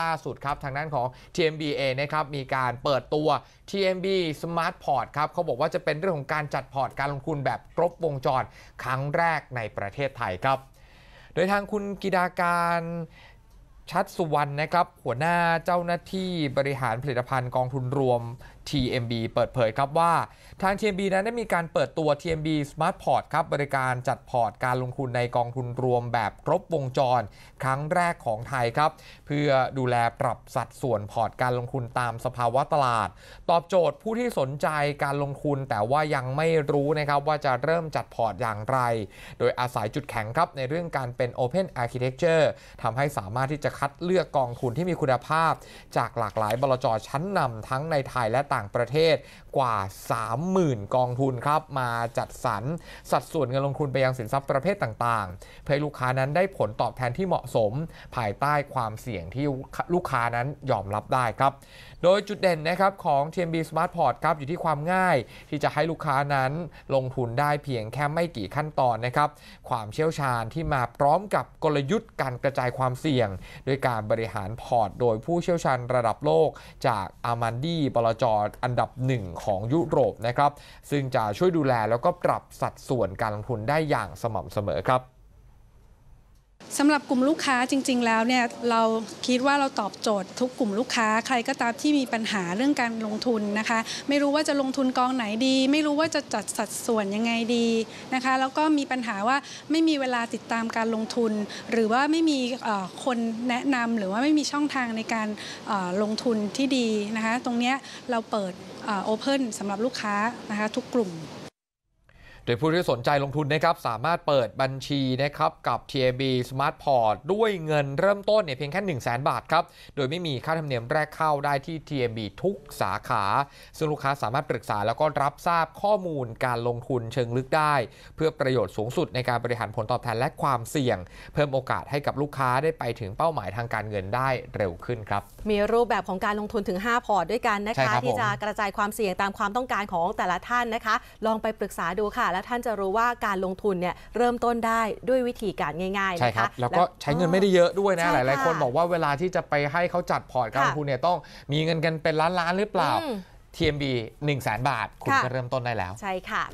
ล่าสุดครับ ทางด้านของ TMB a นะครับ มีการเปิดตัว TMB Smart Port ครับเขาบอกว่าจะเป็นเรื่องของการจัดพอร์ตการลงทุนแบบครบวงจรครั้งแรกในประเทศไทยครับ โดยทางคุณกิดาการชัดสุวรรณนะครับ หัวหน้าเจ้าหน้าที่บริหารผลิตภัณฑ์กองทุนรวม TMB เปิดเผยครับว่าทาง TMB นั้นได้มีการเปิดตัว TMB Smart Port ครับบริการจัดพอร์ตการลงทุนในกองทุนรวมแบบครบวงจร ครั้งแรกของไทยครับ เพื่อดูแลปรับสัดส่วนพอร์ตการลงทุนตามสภาวะตลาด ตอบโจทย์ผู้ที่สนใจการลงทุนแต่ว่ายังไม่รู้นะครับว่าจะเริ่มจัดพอร์ตอย่างไร โดยอาศัยจุดแข็งครับในเรื่องการเป็น Open Architecture ทำให้สามารถที่จะคัดเลือกกองทุนที่มีคุณภาพ จากหลากหลายบิจชั้นนำทั้งในไทยและต่างประเทศกว่า 30,000 กองทุนครับ มาจัดสรรสัดส่วนเงินลงทุนไปยังสินทรัพย์ประเภทต่าง ๆ เพื่อลูกค้านั้นได้ผลตอบแทนที่เหมาะสม ภายใต้ความเสี่ยงที่ลูกค้านั้นยอมรับได้ครับ โดยจุดเด่นนะครับของ TMB Smartport ครับอยู่ที่ความง่าย ที่จะให้ลูกค้านั้นลงทุนได้เพียงแค่ไม่กี่ขั้นตอนนะครับความเชี่ยวชาญที่มาพร้อมกับกลยุทธ์การกระจายความเสี่ยงด้วยการบริหารพอร์ต โดยผู้เชี่ยวชาญระดับโลกจากอามันดีบลจอันดับหนึ่งของยุโรปนะครับ ซึ่งจะช่วยดูแลแล้วก็ปรับสัดส่วนการลงทุนได้อย่างสม่ำเสมอครับสำหรับกลุ่มลูกค้าจริงๆ แล้วเนี่ยเราคิดว่าเราตอบโจทย์ทุกกลุ่มลูกค้าใครก็ตามที่มีปัญหาเรื่องการลงทุนนะคะไม่รู้ว่าจะลงทุนกองไหนดี ไม่รู้ว่าจะจัดสัดส่วนยังไงดีนะคะแล้วก็มีปัญหาว่าไม่มีเวลาติดตามการลงทุน หรือว่าไม่มีคนแนะนำหรือว่าไม่มีช่องทางในการลงทุนที่ดีนะคะตรงนี้เราเปิดโอเพ่นสำหรับลูกค้านะคะทุกกลุ่มโดยผู้ที่สนใจลงทุนนะครับสามารถเปิดบัญชีนะครับกับ TAB Smart Port ด้วยเงินเริ่มต้นเนี่ยเพียงแค่1 0 0 0 0แบาทครับ โดยไม่มีค่าธรรมเนียมแรกเข้าได้ที่ TAB ทุกสาขา ซึ่งลูกค้าสามารถปรึกษาแล้วก็รับทราบข้อมูลการลงทุนเชิงลึกได้ เพื่อประโยชน์สูงสุดในการบริหารผลตอบแทนและความเสี่ยง เพิ่มโอกาสให้กับลูกค้าได้ไปถึงเป้าหมายทางการเงินได้เร็วขึ้นครับมีรูปแบบของการลงทุนถึง 5 พอร์ต ด้วยกันนะคะ ที่จะกระจายความเสี่ยงตามความต้องการของแต่ละท่านนะคะ ลองไปปรึกษาดูค่ะแล้วท่านจะรู้ว่าการลงทุนเนี่ยเริ่มต้นได้ด้วยวิธีการง่ายๆนะคะครับ แล้วก็ใช้เงินไม่ได้เยอะด้วยนะ หลายๆคนบอกว่าเวลาที่จะไปให้เขาจัดพอร์ตการลงทุนเนี่ยต้องมีเงินกันเป็นล้านๆหรือเปล่าอม TMB 1 0 0 0 0 0บาทคุณก็เริ่มต้นได้แล้ว ใช่ค่ะ